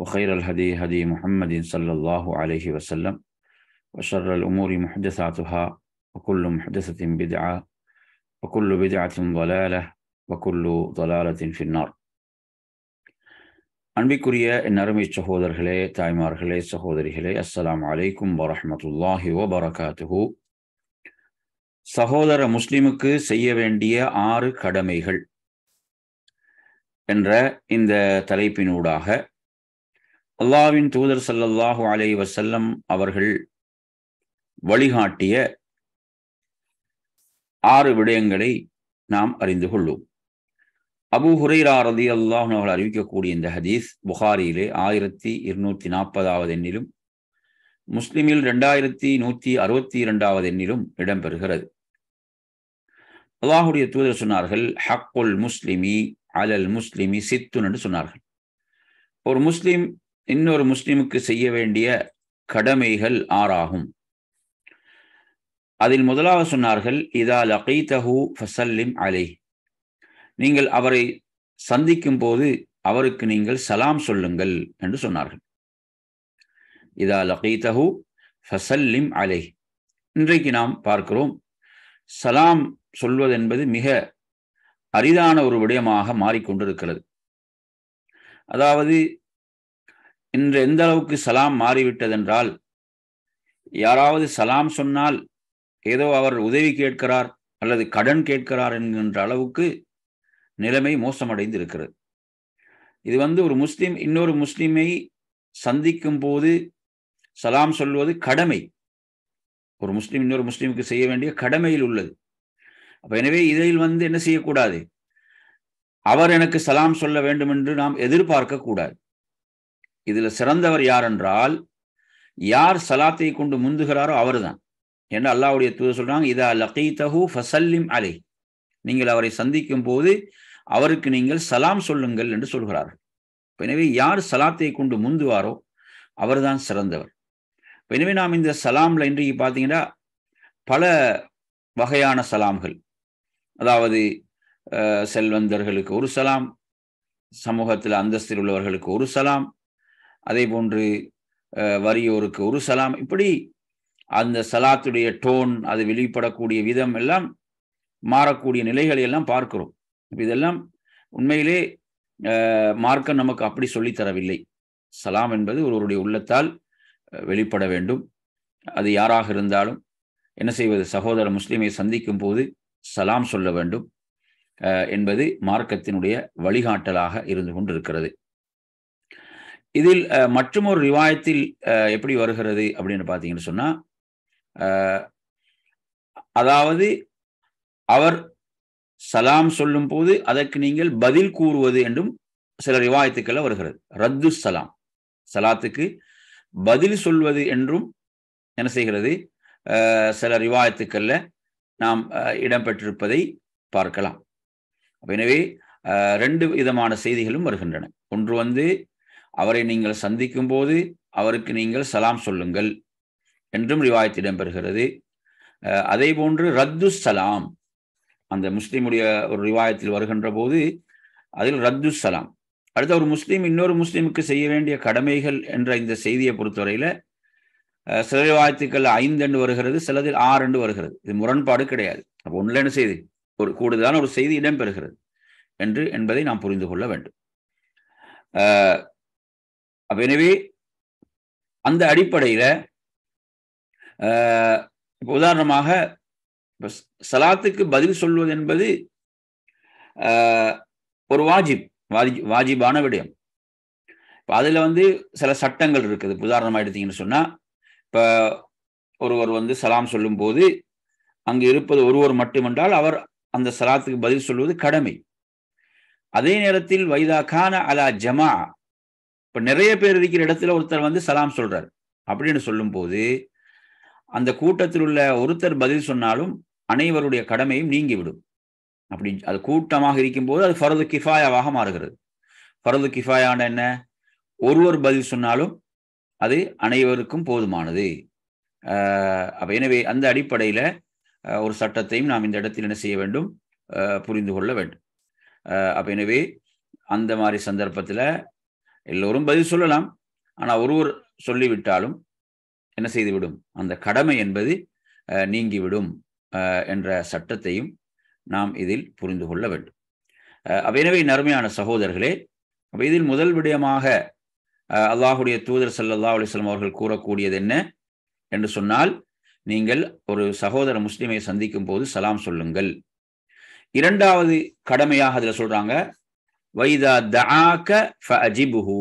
وخير الهدي هدي محمد صلى الله عليه وسلم وشر الأمور محدثاتها وكل محدثة بدعة وكل بدعة ضلالة وكل ضلالة في النار أنبيكوريا إن رمي الشهودر هلي تايمار هلي الشهودر هلي السلام عليكم ورحمة الله وبركاته சகோதர முஸ்லிமுக்கு செய்ய வேண்டிய ஆறு கடமைகள் என்ற இந்த தலைப்பினூடாக அல்லாவின் தூதர் சல்லல்லாஹு அலை வசல்லம் அவர்கள் வழிகாட்டிய ஆறு விடயங்களை நாம் அறிந்து கொள்வோம் அபு ஹுரைரா ரதி அல்லாஹ் அவர்கள் அறிவிக்கக்கூடிய இந்த ஹதீஸ் புகாரியிலே ஆயிரத்தி இருநூத்தி நாற்பதாவது எண்ணிலும் முஸ்லிமில் ரெண்டாயிரத்தி நூற்றி அறுபத்தி இரண்டாவது எண்ணிலும் இடம்பெறுகிறது அல்லாஹுடைய தூதர் சொன்னார்கள் ஹக்குல் முஸ்லிமி அலல் முஸ்லிமி சித்துன் என்று சொன்னார்கள் ஒரு முஸ்லிம் இன்னொரு முஸ்லிமுக்கு செய்ய வேண்டிய கடமைகள் ஆறாகும் அதில் முதலாவது சொன்னார்கள் இதா லகைதஹு ஃபசல்லிம் அலை நீங்கள் அவரை சந்திக்கும் போது அவருக்கு நீங்கள் சலாம் சொல்லுங்கள் என்று சொன்னார்கள் இதா லகைதஹு ஃபசல்லிம் அலை இன்றைக்கு நாம் பார்க்கிறோம் சலாம் சொல்வது என்பது மிக அரிதான ஒரு விடயமாக மாறிக்கொண்டிருக்கிறது அதாவது இன்று எந்த அளவுக்கு சலாம் மாறிவிட்டதென்றால் யாராவது சலாம் சொன்னால் ஏதோ அவர் உதவி கேட்கிறார் அல்லது கடன் கேட்கிறார் என்கின்ற அளவுக்கு நிலைமை மோசமடைந்து இருக்கிறது இது வந்து ஒரு முஸ்லீம் இன்னொரு முஸ்லீமை சந்திக்கும் போது சலாம் சொல்வது கடமை ஒரு முஸ்லீம் இன்னொரு முஸ்லீமுக்கு செய்ய வேண்டிய கடமையில் உள்ளது அப்ப எனவே இதில் வந்து என்ன செய்யக்கூடாது அவர் எனக்கு சலாம் சொல்ல வேண்டும் என்று நாம் எதிர்பார்க்க கூடாது இதில் சிறந்தவர் யார் என்றால் யார் சலாத்தை கொண்டு முந்துகிறாரோ அவர் தான் என்று அல்லாவுடைய தூது சொல்றாங்க இதா தகு ஃபசல்லிம் அலை நீங்கள் அவரை சந்திக்கும் போது அவருக்கு நீங்கள் சலாம் சொல்லுங்கள் என்று சொல்கிறார்கள் எனவே யார் சலாத்தை கொண்டு முந்துவாரோ அவர்தான் சிறந்தவர் எனவே நாம் இந்த சலாம்ல இன்றைக்கு பார்த்தீங்கன்னா பல வகையான சலாம்கள் அதாவது செல்வந்தர்களுக்கு ஒரு சலாம் சமூகத்தில் அந்தஸ்தில் உள்ளவர்களுக்கு ஒரு சலாம் அதே போன்று வரியோருக்கு ஒரு சலாம் இப்படி அந்த சலாத்துடைய டோன் அது வெளிப்படக்கூடிய விதம் எல்லாம் மாறக்கூடிய நிலைகளை எல்லாம் பார்க்கிறோம் இதெல்லாம் உண்மையிலே மார்க்கம் நமக்கு அப்படி தரவில்லை சலாம் என்பது ஒருவருடைய உள்ளத்தால் வெளிப்பட வேண்டும் அது யாராக இருந்தாலும் என்ன செய்வது சகோதர முஸ்லீமை சந்திக்கும் போது சலாம் சொல்ல வேண்டும் என்பது மார்க்கத்தினுடைய வழிகாட்டலாக இருந்து கொண்டிருக்கிறது இதில் மற்றும் ஒரு ரிவாயத்தில் எப்படி வருகிறது அப்படின்னு பார்த்தீங்கன்னு சொன்னால் அதாவது அவர் சலாம் சொல்லும் போது அதற்கு நீங்கள் பதில் கூறுவது என்றும் சில ரிவாயத்துக்கள் வருகிறது ரத்து சலாம் சலாத்துக்கு பதில் சொல்வது என்றும் என்ன செய்கிறது சில ரிவாயத்துக்களில் நாம் இடம்பெற்றிருப்பதை பார்க்கலாம் எனவே ரெண்டு விதமான செய்திகளும் வருகின்றன ஒன்று வந்து அவரை நீங்கள் சந்திக்கும் போது அவருக்கு நீங்கள் சலாம் சொல்லுங்கள் என்றும் ரிவாயத் இடம்பெறுகிறது அதே போன்று ரத்து சலாம் அந்த முஸ்லீமுடைய ஒரு ரிவாயத்தில் வருகின்ற போது அதில் ரத்து சலாம் அடுத்த ஒரு முஸ்லீம் இன்னொரு முஸ்லீமுக்கு செய்ய வேண்டிய கடமைகள் என்ற இந்த செய்தியை பொறுத்தவரையில் சில ரிவாயத்துக்கள் ஐந்து என்று வருகிறது சிலதில் ஆறு என்று வருகிறது இது முரண்பாடு கிடையாது அப்போ ஒன்றில் செய்தி ஒரு கூடுதலான ஒரு செய்தி இடம்பெறுகிறது என்று என்பதை நாம் புரிந்து கொள்ள வேண்டும் அப்ப எனவே அந்த அடிப்படையில இப்போ உதாரணமாக இப்போ சலாத்துக்கு பதில் சொல்வது என்பது ஒரு வாஜிப் வாஜி வாஜிபான விடயம் இப்போ அதில் வந்து சில சட்டங்கள் இருக்குது உதாரணமாக எடுத்தீங்கன்னு சொன்னால் இப்போ ஒருவர் வந்து சலாம் சொல்லும்போது அங்கு இருப்பது ஒருவர் மட்டுமென்றால் அவர் அந்த சலாத்துக்கு பதில் சொல்வது கடமை அதே நேரத்தில் வைதா கான அலா ஜமா இப்போ நிறைய பேர் இருக்கிற இடத்துல ஒருத்தர் வந்து சலாம் சொல்றார் அப்படின்னு சொல்லும்போது அந்த கூட்டத்தில் உள்ள ஒருத்தர் பதில் சொன்னாலும் அனைவருடைய கடமையும் நீங்கிவிடும் அப்படி அது கூட்டமாக இருக்கும்போது அது ஃபரது கிஃபாயாவாக மாறுகிறது ஃபரது கிஃபாயான என்ன ஒருவர் பதில் சொன்னாலும் அது அனைவருக்கும் போதுமானது அப்போ எனவே அந்த அடிப்படையில் ஒரு சட்டத்தையும் நாம் இந்த இடத்தில் என்ன செய்ய வேண்டும் புரிந்து கொள்ள வேண்டும் அப்போ எனவே அந்த மாதிரி சந்தர்ப்பத்தில் எல்லோரும் பதில் சொல்லலாம் ஆனால் ஒருவர் சொல்லிவிட்டாலும் என்ன செய்துவிடும் அந்த கடமை என்பது நீங்கிவிடும் என்ற சட்டத்தையும் நாம் இதில் புரிந்து கொள்ள வேண்டும் அப்போ எனவே நறுமையான சகோதரர்களே அப்போ இதில் முதல் விடயமாக அல்லாஹுடைய தூதர் சல்லா அலிஸ்லாம் அவர்கள் கூறக்கூடியது என்ன என்று சொன்னால் நீங்கள் ஒரு சகோதர முஸ்லிமை சந்திக்கும் போது சலாம் சொல்லுங்கள் இரண்டாவது கடமையாக அதில் சொல்றாங்க வைதா தஆக அஜிபுஹு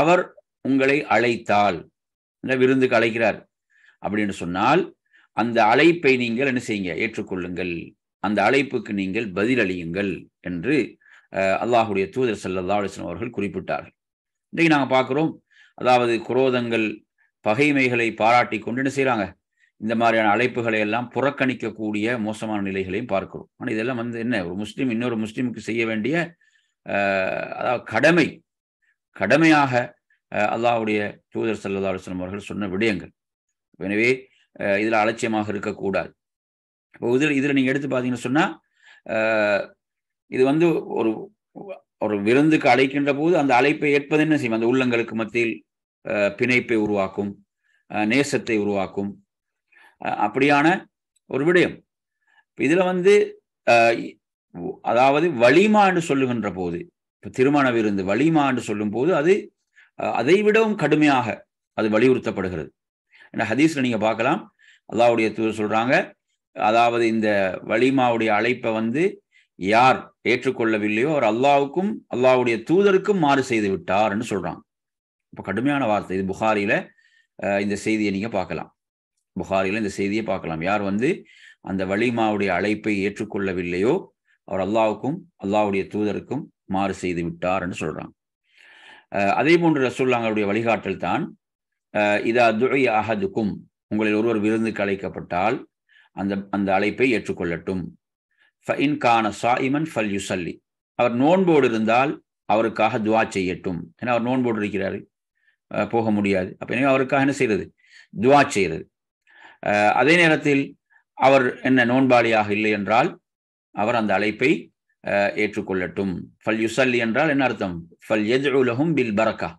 அவர் உங்களை அழைத்தால் விருந்துக்கு அழைக்கிறார் அப்படின்னு சொன்னால் அந்த அழைப்பை நீங்கள் என்ன செய்யுங்க ஏற்றுக்கொள்ளுங்கள் அந்த அழைப்புக்கு நீங்கள் பதிலளியுங்கள் என்று அல்லாஹுடைய தூதர் சல்லா அலிஸ்லாம் அவர்கள் குறிப்பிட்டார்கள் இன்றைக்கு நாங்கள் பார்க்குறோம் அதாவது குரோதங்கள் பகைமைகளை பாராட்டி கொண்டு என்ன செய்கிறாங்க இந்த மாதிரியான அழைப்புகளை எல்லாம் புறக்கணிக்கக்கூடிய மோசமான நிலைகளையும் பார்க்கிறோம் ஆனால் இதெல்லாம் வந்து என்ன ஒரு முஸ்லீம் இன்னொரு முஸ்லீமுக்கு செய்ய வேண்டிய அதாவது கடமை கடமையாக அல்லாவுடைய தூதர் சல்லா அலுவலம் அவர்கள் சொன்ன விடயங்கள் எனவே இதில் அலட்சியமாக இருக்கக்கூடாது இப்போ இதில் இதில் நீங்கள் எடுத்து பார்த்தீங்கன்னு சொன்னால் இது வந்து ஒரு ஒரு விருந்துக்கு அழைக்கின்ற போது அந்த அழைப்பை ஏற்பது என்ன செய்யும் அந்த உள்ளங்களுக்கு மத்தியில் பிணைப்பை உருவாக்கும் நேசத்தை உருவாக்கும் அப்படியான ஒரு விடயம் இதில் வந்து அதாவது வலிமா என்று சொல்லுகின்ற போது இப்போ திருமண விருந்து வலிமா என்று சொல்லும் போது அது அதை விடவும் கடுமையாக அது வலியுறுத்தப்படுகிறது ஏன்னா ஹதீஸ்ல நீங்க பார்க்கலாம் அல்லாவுடைய தூர் சொல்றாங்க அதாவது இந்த வலிமாவுடைய அழைப்பை வந்து யார் ஏற்றுக்கொள்ளவில்லையோ அவர் அல்லாவுக்கும் அல்லாவுடைய தூதருக்கும் மாறு செய்து விட்டார் என்று சொல்றாங்க இப்போ கடுமையான வார்த்தை இது புகாரில இந்த செய்தியை நீங்க பார்க்கலாம் புகாரில இந்த செய்தியை பார்க்கலாம் யார் வந்து அந்த வலிமாவுடைய அழைப்பை ஏற்றுக்கொள்ளவில்லையோ அவர் அல்லாவுக்கும் அல்லாவுடைய தூதருக்கும் மாறு செய்து விட்டார் என்று சொல்றாங்க அதே போன்று ரசூல்லாங்களுடைய வழிகாட்டல் தான் இதா துழை அகதுக்கும் உங்களில் ஒருவர் விருந்துக்கு அழைக்கப்பட்டால் அந்த அந்த அழைப்பை ஏற்றுக்கொள்ளட்டும் இன் கான சாயிமன் ஃபல் யுசல்லி அவர் நோன்போடு இருந்தால் அவருக்காக துவா செய்யட்டும் ஏன்னா அவர் நோன்போடு இருக்கிறாரு போக முடியாது அப்போ எனவே அவருக்காக என்ன செய்யறது துவா செய்யறது அதே நேரத்தில் அவர் என்ன நோன்பாளியாக இல்லை என்றால் அவர் அந்த அழைப்பை ஏற்றுக்கொள்ளட்டும் ஃபல் யுசல்லி என்றால் என்ன அர்த்தம் ஃபல் எது பில் பரக்கா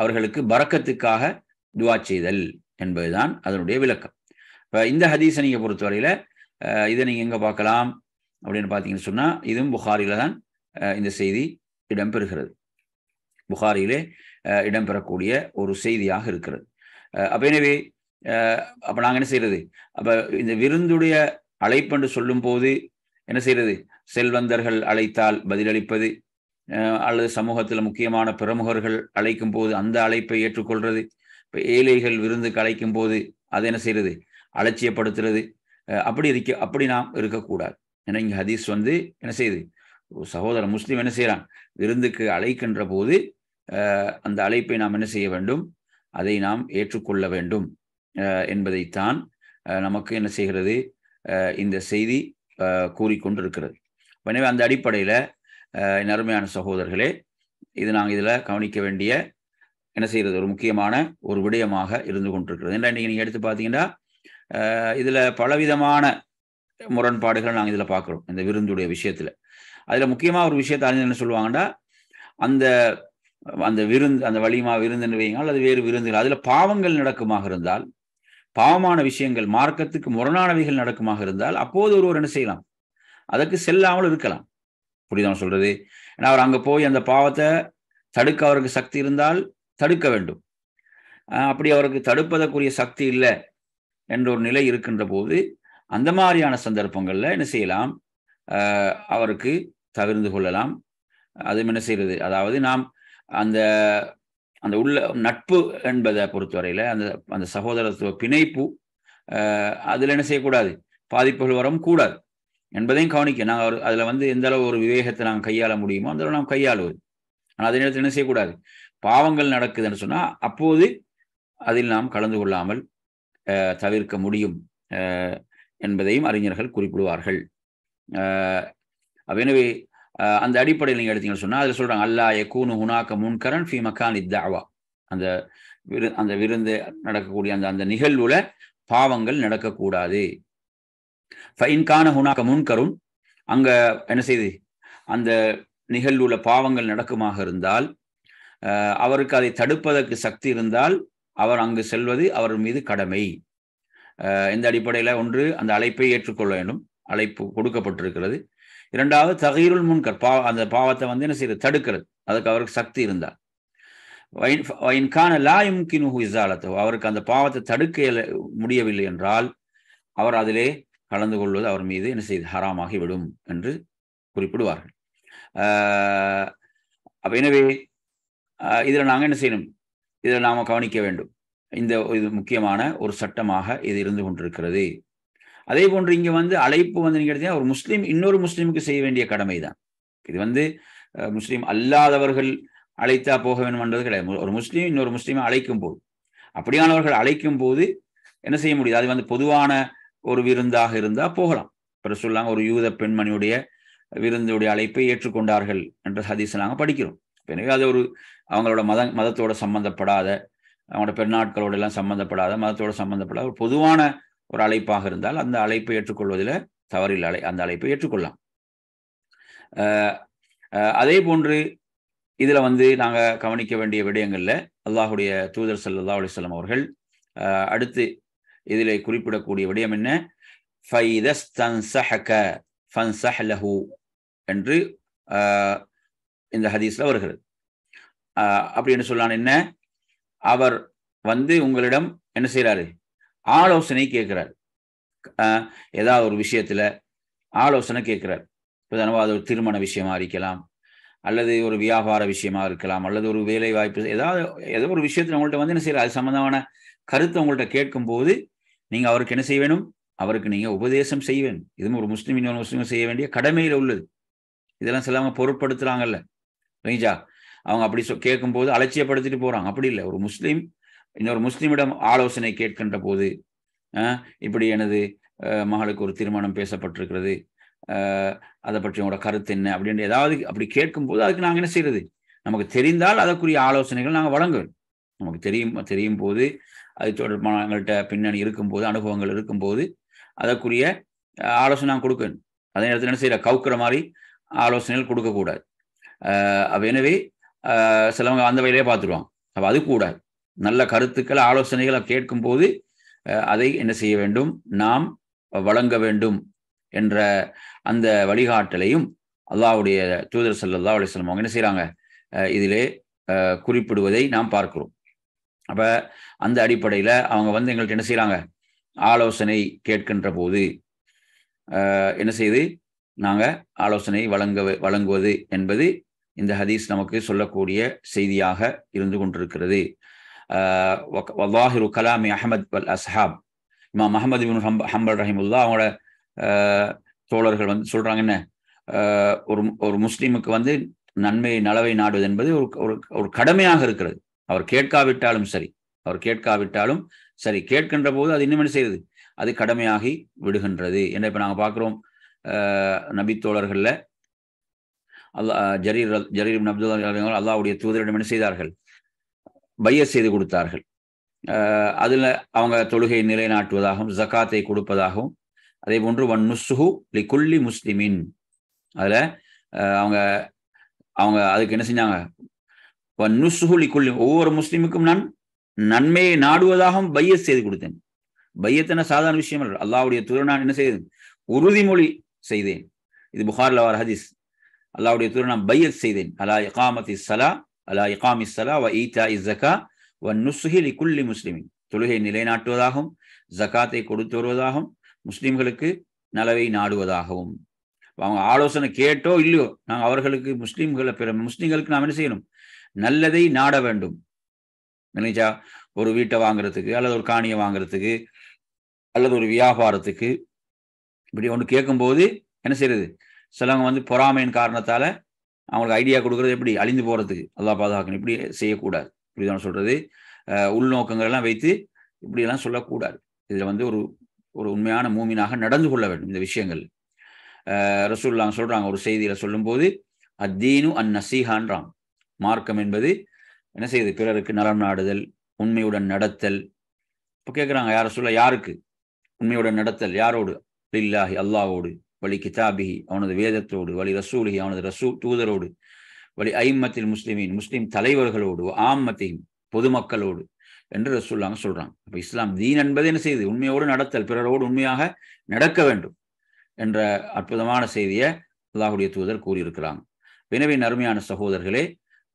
அவர்களுக்கு பறக்கத்துக்காக துவா செய்தல் என்பதுதான் அதனுடைய விளக்கம் இப்போ இந்த ஹதீஸை நீங்கள் பொறுத்தவரையில் இதை நீங்கள் எங்கே பார்க்கலாம் அப்படின்னு பார்த்தீங்கன்னு சொன்னால் இதுவும் புகாரில தான் இந்த செய்தி இடம்பெறுகிறது புகாரியிலே இடம்பெறக்கூடிய ஒரு செய்தியாக இருக்கிறது அப்போ எனவே அப்போ நாங்கள் என்ன செய்கிறது அப்போ இந்த விருந்துடைய அழைப்பென்று போது என்ன செய்யறது செல்வந்தர்கள் அழைத்தால் பதிலளிப்பது அல்லது சமூகத்தில் முக்கியமான பிரமுகர்கள் அழைக்கும் போது அந்த அழைப்பை ஏற்றுக்கொள்றது இப்போ ஏழைகள் விருந்துக்கு அழைக்கும் போது அதை என்ன செய்யறது அலட்சியப்படுத்துறது அப்படி இருக்க அப்படி நாம் இருக்கக்கூடாது ஏன்னா இங்கே ஹதீஸ் வந்து என்ன செய்யுது சகோதரர் முஸ்லீம் என்ன செய்கிறான் விருந்துக்கு அழைக்கின்ற போது அந்த அழைப்பை நாம் என்ன செய்ய வேண்டும் அதை நாம் ஏற்றுக்கொள்ள வேண்டும் என்பதைத்தான் நமக்கு என்ன செய்கிறது இந்த செய்தி கூறிக்கொண்டிருக்கிறது எனவே அந்த அடிப்படையில் நறுமையான சகோதரர்களே இது நாங்கள் இதில் கவனிக்க வேண்டிய என்ன செய்கிறது ஒரு முக்கியமான ஒரு விடயமாக இருந்து கொண்டிருக்கிறது என்ன இன்றைக்கி நீங்கள் எடுத்து பார்த்தீங்கன்னா இதில் பலவிதமான முரண்பாடுகள் நாங்கள் இதில் பார்க்குறோம் இந்த விருந்துடைய விஷயத்தில் அதில் முக்கியமாக ஒரு விஷயத்தை அறிஞர் என்ன சொல்லுவாங்கன்னா அந்த அந்த விருந்து அந்த வலிமா விருந்து வைங்க அல்லது வேறு விருந்துகள் அதில் பாவங்கள் நடக்குமாக இருந்தால் பாவமான விஷயங்கள் மார்க்கத்துக்கு முரணானவைகள் நடக்குமாக இருந்தால் அப்போது ஒருவர் என்ன செய்யலாம் அதற்கு செல்லாமல் இருக்கலாம் புரியுதான் சொல்றது ஏன்னா அவர் அங்கே போய் அந்த பாவத்தை தடுக்க அவருக்கு சக்தி இருந்தால் தடுக்க வேண்டும் அப்படி அவருக்கு தடுப்பதற்குரிய சக்தி இல்லை என்ற ஒரு நிலை இருக்கின்ற போது அந்த மாதிரியான சந்தர்ப்பங்களில் என்ன செய்யலாம் அவருக்கு தவிர்ந்து கொள்ளலாம் அது என்ன செய்யறது அதாவது நாம் அந்த அந்த உள்ள நட்பு என்பதை பொறுத்தவரையில் அந்த அந்த சகோதரத்துவ பிணைப்பு அதில் என்ன செய்யக்கூடாது பாதிப்புகள் வரும் கூடாது என்பதையும் கவனிக்க நாங்கள் ஒரு அதில் வந்து எந்த அளவு ஒரு விவேகத்தை நாங்கள் கையாள முடியுமோ அந்த நாம் கையாளுவது ஆனால் அதே நேரத்தில் என்ன செய்யக்கூடாது பாவங்கள் நடக்குதுன்னு சொன்னால் அப்போது அதில் நாம் கலந்து கொள்ளாமல் தவிர்க்க முடியும் என்பதையும் அறிஞர்கள் குறிப்பிடுவார்கள் எனவே அந்த அடிப்படையில் நீங்கள் எடுத்தீங்கன்னு சொன்னால் அதில் சொல்கிறாங்க அல்லா எக்கூனு ஹுனாக்க முன்கரன் ஃபி மக்கான் இத்தாவா அந்த விரு அந்த விருந்து நடக்கக்கூடிய அந்த அந்த நிகழ்வுல பாவங்கள் நடக்கக்கூடாது ஃபைன்கான ஹுனாக்க முன்கரும் அங்கே என்ன செய்து அந்த நிகழ்வுல பாவங்கள் நடக்குமாக இருந்தால் அவருக்கு அதை தடுப்பதற்கு சக்தி இருந்தால் அவர் அங்கு செல்வது அவர் மீது கடமை இந்த அடிப்படையில் ஒன்று அந்த அழைப்பை ஏற்றுக்கொள்ள வேண்டும் அழைப்பு கொடுக்கப்பட்டிருக்கிறது இரண்டாவது தகீருள் முன்கர் பா அந்த பாவத்தை வந்து என்ன செய்யுது தடுக்கிறது அதுக்கு அவருக்கு சக்தி இருந்தார் வயின்கான லா இம்கினுஹு இசாலத்தோ அவருக்கு அந்த பாவத்தை தடுக்க முடியவில்லை என்றால் அவர் அதிலே கலந்து கொள்வது அவர் மீது என்ன செய்து ஹராமாகி விடும் என்று குறிப்பிடுவார்கள் அப்ப எனவே இதில் நாங்கள் என்ன செய்யணும் இதில் நாம் கவனிக்க வேண்டும் இந்த இது முக்கியமான ஒரு சட்டமாக இது இருந்து கொண்டிருக்கிறது அதே போன்று இங்கே வந்து அழைப்பு வந்து நீங்கள் ஒரு முஸ்லீம் இன்னொரு முஸ்லீமுக்கு செய்ய வேண்டிய கடமை தான் இது வந்து முஸ்லீம் அல்லாதவர்கள் அழைத்தா போக வேண்டும் என்றது கிடையாது ஒரு முஸ்லீம் இன்னொரு முஸ்லீமை அழைக்கும் போது அப்படியானவர்கள் அழைக்கும் போது என்ன செய்ய முடியாது அது வந்து பொதுவான ஒரு விருந்தாக இருந்தால் போகலாம் இப்போ சொல்லாங்க ஒரு யூத பெண்மணியுடைய விருந்துடைய அழைப்பை ஏற்றுக்கொண்டார்கள் என்ற ஹதீஸ் நாங்கள் படிக்கிறோம் எனவே அது ஒரு அவங்களோட மத மதத்தோட சம்பந்தப்படாத அவங்களோட பெருநாட்களோட எல்லாம் சம்பந்தப்படாத மதத்தோட சம்பந்தப்படாத ஒரு பொதுவான ஒரு அழைப்பாக இருந்தால் அந்த அழைப்பை ஏற்றுக்கொள்வதில் தவறில் அழை அந்த அழைப்பை ஏற்றுக்கொள்ளலாம் அதே போன்று இதில் வந்து நாங்கள் கவனிக்க வேண்டிய விடயங்களில் அல்லாஹுடைய தூதர் சல்லா அலிஸ்லாம் அவர்கள் அடுத்து இதில் குறிப்பிடக்கூடிய விடயம் என்ன என்று இந்த ஹதீஸில் வருகிறது அப்படின்னு சொல்லான் என்ன அவர் வந்து உங்களிடம் என்ன செய்கிறாரு ஆலோசனை கேட்கிறார் ஏதாவது ஒரு விஷயத்துல ஆலோசனை கேட்கிறார் உதாரணமாக அது ஒரு திருமண விஷயமா இருக்கலாம் அல்லது ஒரு வியாபார விஷயமா இருக்கலாம் அல்லது ஒரு வேலை வாய்ப்பு ஏதாவது ஏதோ ஒரு விஷயத்தில் உங்கள்கிட்ட வந்து என்ன செய்யற அது சம்பந்தமான கருத்தை உங்கள்கிட்ட கேட்கும்போது நீங்கள் அவருக்கு என்ன செய்ய வேணும் அவருக்கு நீங்கள் உபதேசம் செய்ய வேணும் இதுவும் ஒரு முஸ்லீம் இன்னொரு முஸ்லீம் செய்ய வேண்டிய கடமையில் உள்ளது இதெல்லாம் சிலவங்க பொருட்படுத்துகிறாங்கல்ல ரீஜா அவங்க அப்படி சொ கேட்கும்போது அலட்சியப்படுத்திட்டு போகிறாங்க அப்படி இல்லை ஒரு முஸ்லீம் இன்னொரு முஸ்லீமிடம் ஆலோசனை கேட்கின்ற போது இப்படி எனது மகளுக்கு ஒரு திருமணம் பேசப்பட்டிருக்கிறது அதை பற்றி உங்களோட கருத்து என்ன அப்படின்ற ஏதாவது அப்படி கேட்கும்போது அதுக்கு நாங்கள் என்ன செய்யறது நமக்கு தெரிந்தால் அதற்குரிய ஆலோசனைகள் நாங்கள் வழங்குவோம் நமக்கு தெரியும் தெரியும் போது அது தொடர்பான எங்கள்கிட்ட பின்னணி இருக்கும்போது அனுபவங்கள் இருக்கும்போது அதற்குரிய ஆலோசனை நாங்கள் கொடுக்கணும் அதே நேரத்தில் என்ன செய்யற கவுக்கிற மாதிரி ஆலோசனைகள் கொடுக்கக்கூடாது அப்போ எனவே சிலவங்க அந்த வகையிலே பார்த்துருவாங்க அப்போ அது கூடாது நல்ல கருத்துக்கள் ஆலோசனைகளை கேட்கும்போது அதை என்ன செய்ய வேண்டும் நாம் வழங்க வேண்டும் என்ற அந்த வழிகாட்டலையும் அல்லாவுடைய தூதர் சல்லா அலி அவங்க என்ன செய்கிறாங்க இதிலே குறிப்பிடுவதை நாம் பார்க்கிறோம் அப்போ அந்த அடிப்படையில் அவங்க வந்து எங்கள்கிட்ட என்ன செய்கிறாங்க ஆலோசனை கேட்கின்ற போது என்ன செய்து நாங்கள் ஆலோசனை வழங்க வழங்குவது என்பது இந்த ஹதீஸ் நமக்கு சொல்லக்கூடிய செய்தியாக இருந்து கொண்டிருக்கிறது வல்லாஹிரு கலாமி அஹமத் வல் அசாப் இமாம் அஹமது பின் ஹம் ஹம்பல் ரஹிமுல்லா அவங்களோட தோழர்கள் வந்து சொல்றாங்க என்ன ஒரு ஒரு முஸ்லீமுக்கு வந்து நன்மை நலவை நாடுவது என்பது ஒரு ஒரு கடமையாக இருக்கிறது அவர் கேட்காவிட்டாலும் சரி அவர் கேட்காவிட்டாலும் சரி கேட்கின்ற போது அது இன்னும் என்ன செய்யுது அது கடமையாகி விடுகின்றது என்ன இப்போ நாங்கள் பார்க்குறோம் தோழர்களில் அல்லா ஜரீர் ஜரீர் அப்துல்லா அல்லாவுடைய தூதரிடம் என்ன செய்தார்கள் பைய செய்து கொடுத்தார்கள் அதில் அவங்க தொழுகை நிலைநாட்டுவதாகவும் ஜக்காத்தை கொடுப்பதாகவும் அதே போன்று ஒன் நுசுஹு லி குல்லி முஸ்லிமின் அதில் அவங்க அவங்க அதுக்கு என்ன செஞ்சாங்க ஒன் நுசுஹு லி குல்லி ஒவ்வொரு முஸ்லிமுக்கும் நான் நன்மையை நாடுவதாகவும் பைய செய்து கொடுத்தேன் பையத்தன சாதாரண விஷயம் அல்ல அல்லாவுடைய துறை நான் என்ன செய்தேன் உறுதிமொழி செய்தேன் இது புகார்ல வார் ஹதீஸ் அல்லாவுடைய துறை நான் பையத் செய்தேன் அலா இகாமத்தி சலா அல இகாமி சலா வ ஈதா இஸ்ஸகா வ நுசுஹி லிகுல்லி முஸ்லிமின் தொழுகை நிலைநாட்டுவதாகவும் ஜகாத்தை கொடுத்து வருவதாகவும் முஸ்லிம்களுக்கு நலவை நாடுவதாகவும் அவங்க ஆலோசனை கேட்டோ இல்லையோ நாங்கள் அவர்களுக்கு முஸ்லீம்களை பிற முஸ்லீம்களுக்கு நாம் என்ன செய்யணும் நல்லதை நாட வேண்டும் நினைச்சா ஒரு வீட்டை வாங்குறதுக்கு அல்லது ஒரு காணியை வாங்குறதுக்கு அல்லது ஒரு வியாபாரத்துக்கு இப்படி ஒன்று கேட்கும்போது என்ன செய்யறது சிலவங்க வந்து பொறாமையின் காரணத்தால அவங்களுக்கு ஐடியா கொடுக்குறது எப்படி அழிந்து போகிறது அல்லா பாதுகாக்கணும் இப்படி செய்யக்கூடாது இப்படிதான் சொல்கிறது உள்நோக்கங்கள்லாம் வைத்து இப்படியெல்லாம் சொல்லக்கூடாது இதில் வந்து ஒரு ஒரு உண்மையான மூமினாக நடந்து கொள்ள வேண்டும் இந்த விஷயங்கள் ரசூல்லாம் சொல்கிறாங்க ஒரு செய்தியில் சொல்லும்போது அத்தீனு அன் நசீஹான்றான் மார்க்கம் என்பது என்ன செய்யுது பிறருக்கு நலம் நாடுதல் உண்மையுடன் நடத்தல் இப்போ கேட்குறாங்க யார சொல்ல யாருக்கு உண்மையுடன் நடத்தல் யாரோடு இல்லாஹி அல்லாவோடு வழி கிதாபிஹி அவனது வேதத்தோடு வழி ரசூலிஹி அவனது ரசூ தூதரோடு வழி ஐம்மத்தில் முஸ்லிமின் முஸ்லிம் தலைவர்களோடு ஆம்மத்தையும் பொதுமக்களோடு என்று ரசூல்லாங்க சொல்றாங்க அப்ப இஸ்லாம் தீன் என்பது என்ன செய்து உண்மையோடு நடத்தல் பிறரோடு உண்மையாக நடக்க வேண்டும் என்ற அற்புதமான செய்தியை அல்லாஹுடைய தூதர் கூறியிருக்கிறாங்க வினவின் அருமையான சகோதரர்களே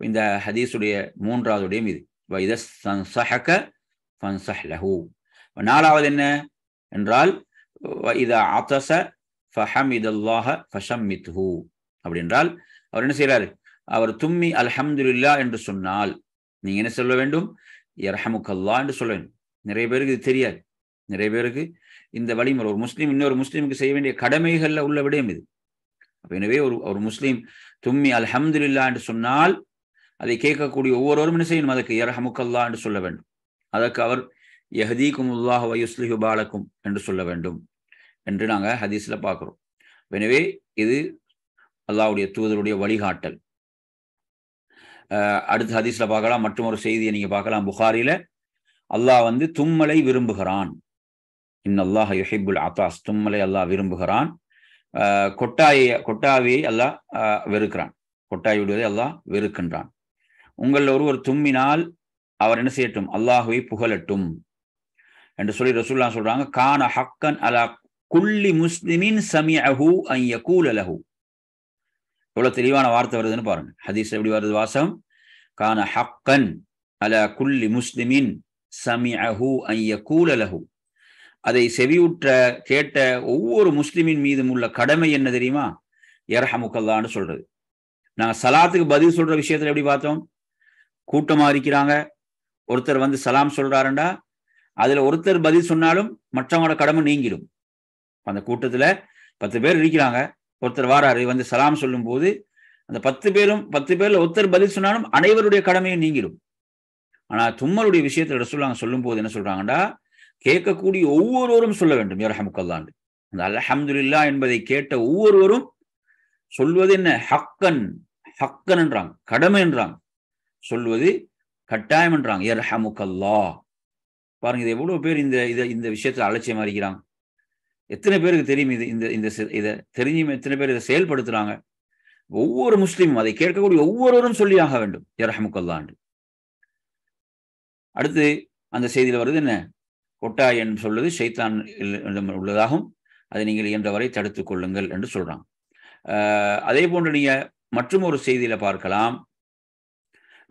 இந்த ஹதீஸுடைய மூன்றாவதுடையும் இது நாலாவது என்ன என்றால் ஃபஹமிதல்லாஹ ஃபஷம்மித்ஹூ அப்படின்றால் அவர் என்ன செய்யறாரு அவர் தும்மி அல்ஹம்துல்லா என்று சொன்னால் நீங்க என்ன சொல்ல வேண்டும் எர்ஹமுக்கல்லா என்று சொல்ல வேண்டும் நிறைய பேருக்கு இது தெரியாது நிறைய பேருக்கு இந்த வழிமுறை ஒரு முஸ்லீம் இன்னொரு முஸ்லீமுக்கு செய்ய வேண்டிய கடமைகள்ல உள்ள விடயம் இது எனவே ஒரு ஒரு முஸ்லீம் தும்மி அல்ஹம்துல்லா என்று சொன்னால் அதை கேட்கக்கூடிய ஒவ்வொருவரும் என்ன செய்யணும் அதற்கு இரஹமுக்கல்லா என்று சொல்ல வேண்டும் அதற்கு அவர் யஹதீக்கும் உல்லாஹ் பாலக்கும் என்று சொல்ல வேண்டும் என்று நாங்கள் ஹதீஸில் பார்க்குறோம் எனவே இது அல்லாவுடைய தூதருடைய வழிகாட்டல் அடுத்த ஹதீஸில் பார்க்கலாம் மற்றும் ஒரு செய்தியை நீங்கள் பார்க்கலாம் புகாரியில் அல்லாஹ் வந்து தும்மலை விரும்புகிறான் இன் அல்லாஹ் யுஹிபுல் அத்தாஸ் தும்மலை அல்லாஹ் விரும்புகிறான் கொட்டாயை கொட்டாவியை அல்லாஹ் வெறுக்கிறான் கொட்டாய் விடுவதை அல்லாஹ் வெறுக்கின்றான் ஒரு ஒருவர் தும்மினால் அவர் என்ன செய்யட்டும் அல்லாஹுவை புகழட்டும் என்று சொல்லி ரசூல்லா சொல்றாங்க கான ஹக்கன் அலா குள்ளி முஸ்லிமின் சமி அஹு ஐய கூலலஹு எவ்வளவு தெளிவான வார்த்தை வருதுன்னு பாருங்க ஹதீஸ் எப்படி வருது வாசம் கான ஹக்கன் அல குள்ளி முஸ்லிமின் சமி அஹு ஐய கூலலஹு அதை செவியுற்ற கேட்ட ஒவ்வொரு முஸ்லிமின் மீதும் உள்ள கடமை என்ன தெரியுமா எரஹமுக்கல்லான்னு சொல்றது நாங்க சலாத்துக்கு பதில் சொல்ற விஷயத்துல எப்படி பார்த்தோம் கூட்டமா இருக்கிறாங்க ஒருத்தர் வந்து சலாம் சொல்றாருண்டா அதுல ஒருத்தர் பதில் சொன்னாலும் மற்றவங்களோட கடமை நீங்கிடும் அந்த கூட்டத்தில் பத்து பேர் இருக்கிறாங்க ஒருத்தர் வாராரு வந்து சலாம் சொல்லும் போது அந்த பத்து பேரும் பத்து பேர்ல ஒருத்தர் பதில் சொன்னாலும் அனைவருடைய கடமையும் நீங்கிடும் ஆனா தும்மலுடைய விஷயத்துல ரசூல்லாங்க சொல்லும் போது என்ன சொல்றாங்கடா கேட்கக்கூடிய ஒவ்வொருவரும் சொல்ல வேண்டும் யரஹமுக்கல்லாண்டு அந்த அலஹமதுல்லா என்பதை கேட்ட ஒவ்வொருவரும் சொல்வது என்ன ஹக்கன் ஹக்கன் என்றாங்க கடமை என்றாங்க சொல்வது கட்டாயம் என்றாங்க யர்ஹமுக்கல்லா பாருங்க இது எவ்வளவு பேர் இந்த இதை இந்த விஷயத்துல அலட்சியமா இருக்கிறாங்க எத்தனை பேருக்கு தெரியும் இது இந்த இந்த இதை தெரிஞ்சும் எத்தனை பேர் இதை செயல்படுத்துறாங்க ஒவ்வொரு முஸ்லீமும் அதை கேட்கக்கூடிய ஒவ்வொருவரும் சொல்லியாக வேண்டும் என்று அடுத்து அந்த செய்தியில் வருது என்ன கொட்டாய் என்று சொல்வது சைத்தான் உள்ளதாகும் அதை நீங்கள் இயன்றவரை தடுத்து கொள்ளுங்கள் என்று சொல்றாங்க அதே போன்று நீங்க மற்றும் ஒரு செய்தியில பார்க்கலாம்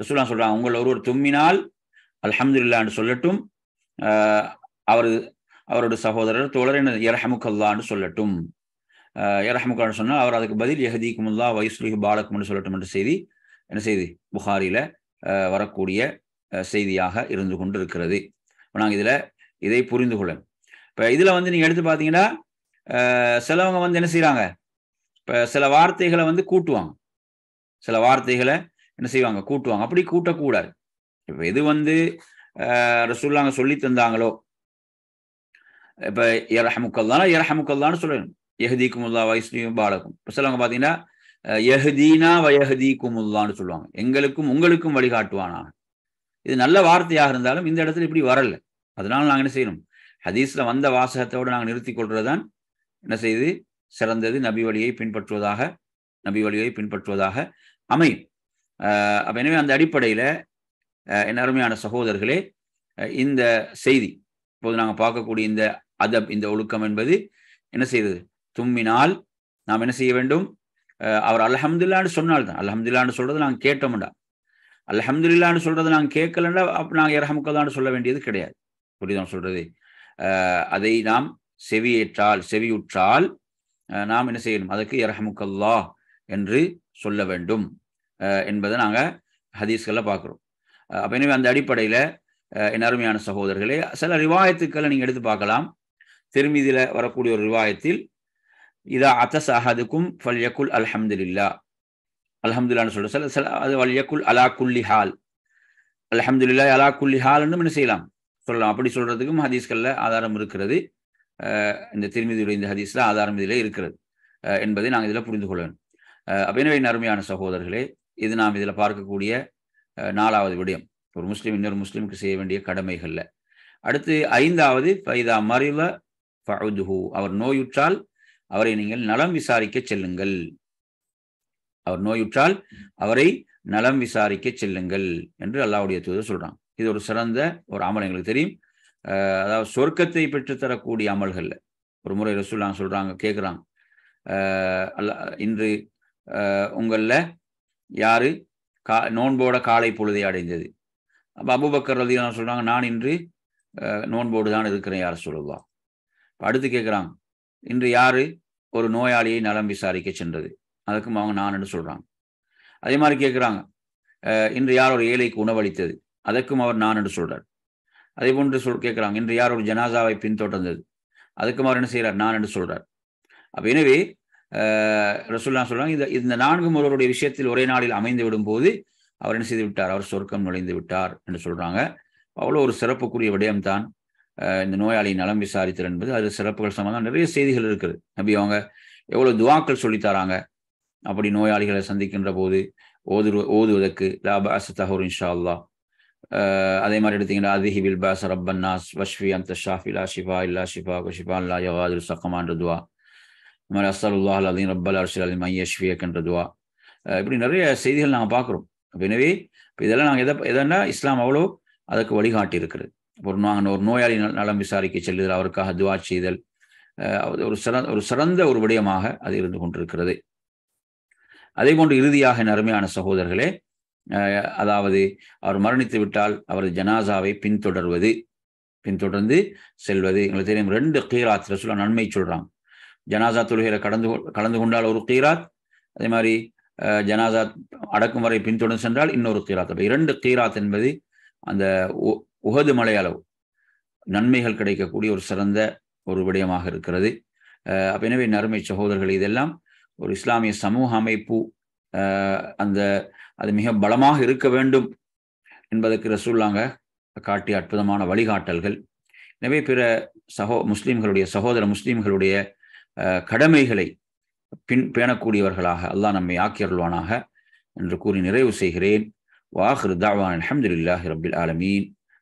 ரசூலா சொல்றாங்க உங்கள் ஒருவர் தும்மினால் அல்ஹம்துல்லா என்று சொல்லட்டும் அவர் அவரோட சகோதரர் தோழர் என்ன சொல்லட்டும் இரஹமுக்கான்னு சொன்னால் அவர் அதுக்கு பதில் எஹதீக்குமுல்லா வயசுலி பாலக்கும்னு சொல்லட்டும் என்ற செய்தி என்ன செய்தி புகாரியில் வரக்கூடிய செய்தியாக இருந்து கொண்டு இருக்கிறது நாங்கள் இதில் இதை புரிந்து கொள்ள இப்போ இதில் வந்து நீங்கள் எடுத்து பார்த்தீங்கன்னா சிலவங்க வந்து என்ன செய்கிறாங்க இப்போ சில வார்த்தைகளை வந்து கூட்டுவாங்க சில வார்த்தைகளை என்ன செய்வாங்க கூட்டுவாங்க அப்படி கூட்டக்கூடாது இப்போ எது வந்து ரசூல்லாங்க சொல்லி தந்தாங்களோ இப்போ இரஹமுக்கல்லானா இரஹமுக்கல்லான்னு சொல்லணும் எஹதிக்குமுல்லா வைஸ்லியும் பாலக்கும் இப்போ சிலவங்க பார்த்தீங்கன்னா எஹதீனா வயஹதீக்குமுல்லான்னு சொல்லுவாங்க எங்களுக்கும் உங்களுக்கும் வழிகாட்டுவானா இது நல்ல வார்த்தையாக இருந்தாலும் இந்த இடத்துல இப்படி வரல அதனால நாங்கள் என்ன செய்யணும் ஹதீஸில் வந்த வாசகத்தோடு நாங்கள் நிறுத்தி தான் என்ன செய்து சிறந்தது நபி வழியை பின்பற்றுவதாக நபி வழியை பின்பற்றுவதாக அமையும் அப்போ எனவே அந்த அடிப்படையில் என் அருமையான சகோதரர்களே இந்த செய்தி இப்போது நாங்கள் பார்க்கக்கூடிய இந்த அதப் இந்த ஒழுக்கம் என்பது என்ன செய்தது தும்மினால் நாம் என்ன செய்ய வேண்டும் அவர் அலஹம்துல்லான்னு சொன்னால்தான் அலஹம்துல்லான்னு சொல்றது நாங்கள் கேட்டோம்டா அலஹம்துல்லான்னு சொல்றது நாங்கள் கேட்கலன்னா அப்போ நாங்கள் இரஹமுக்கலான்னு சொல்ல வேண்டியது கிடையாது புரியுதான் சொல்றது அதை நாம் செவியேற்றால் செவியுற்றால் நாம் என்ன செய்யணும் அதற்கு இரஹமுக்கல்லா என்று சொல்ல வேண்டும் என்பதை நாங்கள் ஹதீஸ்களை பார்க்குறோம் அப்போ எனவே அந்த அடிப்படையில் என் அருமையான சகோதரர்களே சில ரிவாயத்துக்களை நீங்கள் எடுத்து பார்க்கலாம் திருமீதியில வரக்கூடிய ஒரு ரிவாயத்தில் இதா அத்தஸ் அஹதுக்கும் ஃபல்யக்குல் அல்ஹம்துல்லா அல்ஹம்துல்லான்னு சொல்ற சில சில அது வல்யக்குல் அலா குல்லி ஹால் அல்ஹம்துல்லா அலா குல்லி ஹால்னு என்ன செய்யலாம் சொல்லலாம் அப்படி சொல்றதுக்கும் ஹதீஸ்களில் ஆதாரம் இருக்கிறது இந்த திருமதியுடைய இந்த ஹதீஸ்ல ஆதாரம் இதில் இருக்கிறது என்பதை நாங்கள் இதில் புரிந்து கொள்ளணும் அப்போ எனவே அருமையான சகோதரர்களே இது நாம் இதில் பார்க்கக்கூடிய நாலாவது விடயம் ஒரு முஸ்லீம் இன்னொரு முஸ்லீமுக்கு செய்ய வேண்டிய கடமைகளில் அடுத்து ஐந்தாவது பைதா மறிவ ஃபவுதுஹு அவர் நோயுற்றால் அவரை நீங்கள் நலம் விசாரிக்க செல்லுங்கள் அவர் நோயுற்றால் அவரை நலம் விசாரிக்க செல்லுங்கள் என்று அல்லாவுடைய தூதர் சொல்றான் இது ஒரு சிறந்த ஒரு அமல் எங்களுக்கு தெரியும் அதாவது சொர்க்கத்தை பெற்றுத்தரக்கூடிய அமல்கள் ஒரு முறை ரசூல்லாம் சொல்றாங்க கேட்குறான் இன்று உங்களில் யாரு கா நோன்போட காலை பொழுதை அடைந்தது அப்போ அபுபக்கர் ரதியெல்லாம் சொல்றாங்க நான் இன்று நோன்போடு தான் இருக்கிறேன் யார் சொல்லுவா அடுத்து கேட்குறான் இன்று யார் ஒரு நோயாளியை நலம் விசாரிக்க சென்றது அதுக்கும் அவங்க நான்னு சொல்கிறாங்க அதே மாதிரி கேட்குறாங்க இன்று யார் ஒரு ஏழைக்கு உணவளித்தது அதற்கும் அவர் நான் என்று சொல்கிறார் அதே போன்று சொல் கேட்குறாங்க இன்று யார் ஒரு ஜனாசாவை பின்தொடர்ந்தது அதுக்கும் அவர் என்ன செய்கிறார் நான் என்று சொல்கிறார் அப்போ எனவே ரசூல்லா சொல்கிறாங்க இந்த இந்த நான்கு ஒருவருடைய விஷயத்தில் ஒரே நாளில் அமைந்து விடும் போது அவர் என்ன செய்து விட்டார் அவர் சொர்க்கம் நுழைந்து விட்டார் என்று சொல்கிறாங்க அவ்வளோ ஒரு சிறப்புக்குரிய விடயம்தான் இந்த நோயாளியின் நலம் விசாரித்தல் என்பது அது சிறப்புகள் சம்பந்தம் நிறைய செய்திகள் இருக்குது நபி அவங்க எவ்வளோ துவாக்கள் சொல்லித்தராங்க அப்படி நோயாளிகளை சந்திக்கின்ற போது ஓது ஓதுவதற்கு லாபாஸ் தஹூர் இன்ஷா அல்லா அதே மாதிரி எடுத்தீங்கன்னா அதிஹி பில்பாஸ் ரப்பன்னாஸ் வஷ்வி அந்த ஷாஃப் இல்லா ஷிஃபா இல்லா ஷிஃபா குஷிஃபா அல்லா யவாது சக்கமான்ற துவா இந்த மாதிரி அஸ்தருல்லா அலீம் ரப்பல் அர்ஷல் அலி மைய ஷியக்ன்ற துவா இப்படி நிறைய செய்திகள் நாங்கள் பார்க்குறோம் எனவே இதெல்லாம் நாங்கள் எதை எதனா இஸ்லாம் அவ்வளோ அதுக்கு வழிகாட்டி இருக்கிறது ஒரு நாங்கள் ஒரு நோயாளி நலம் விசாரிக்க செல்லுதல் அவருக்காக துவா செய்தல் ஒரு சிறந்த ஒரு சிறந்த ஒரு விடயமாக அது இருந்து கொண்டிருக்கிறது அதே போன்று இறுதியாக நறுமையான சகோதரர்களே அதாவது அவர் மரணித்து விட்டால் அவரது ஜனாசாவை பின்தொடர்வது பின்தொடர்ந்து செல்வது எங்களுக்கு தெரியும் ரெண்டு கீராத் சொல்ல நன்மை சொல்றாங்க ஜனாசா தொழுகையில கடந்து கலந்து கொண்டால் ஒரு கீராத் அதே மாதிரி ஜனாசா அடக்கும் வரை பின்தொடர்ந்து சென்றால் இன்னொரு கீராத் அப்போ இரண்டு கீராத் என்பது அந்த உகது மலை அளவு நன்மைகள் கிடைக்கக்கூடிய ஒரு சிறந்த ஒரு விடயமாக இருக்கிறது அப்ப எனவே நறுமை சகோதரர்கள் இதெல்லாம் ஒரு இஸ்லாமிய சமூக அமைப்பு அந்த அது மிக பலமாக இருக்க வேண்டும் என்பதற்கு ரசூல்லாங்க காட்டிய அற்புதமான வழிகாட்டல்கள் எனவே பிற சகோ முஸ்லீம்களுடைய சகோதர முஸ்லீம்களுடைய கடமைகளை பின் பேணக்கூடியவர்களாக அல்லாஹ் நம்மை ஆக்கியருள்வானாக என்று கூறி நிறைவு செய்கிறேன் வாஹ்ருதாவான் தாவான் அலமதுல்லாஹி ரபில் ஆலமீன்